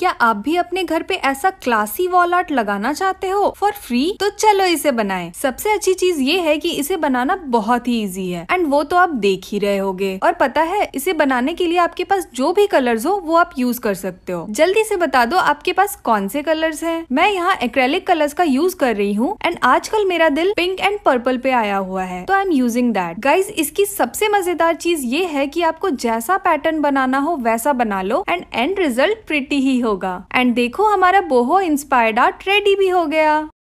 क्या आप भी अपने घर पे ऐसा क्लासी वॉल आर्ट लगाना चाहते हो फॉर फ्री तो चलो इसे बनाएं। सबसे अच्छी चीज ये है कि इसे बनाना बहुत ही इजी है एंड वो तो आप देख ही रहे हो और पता है इसे बनाने के लिए आपके पास जो भी कलर्स हो वो आप यूज कर सकते हो जल्दी से बता दो आपके पास कौन से कलर्स हैं मैं यहाँ एक्रेलिक कलर्स का यूज कर रही हूँ एंड आजकल मेरा दिल पिंक एंड पर्पल पे आया हुआ है तो I am using that guys इसकी सबसे मजेदार चीज ये है की आपको जैसा पैटर्न बनाना हो वैसा बना लो एंड एंड रिजल्ट प्रिटी ही हो होगा एंड देखो हमारा बोहो इंस्पायर्ड आर्ट रेडी भी हो गया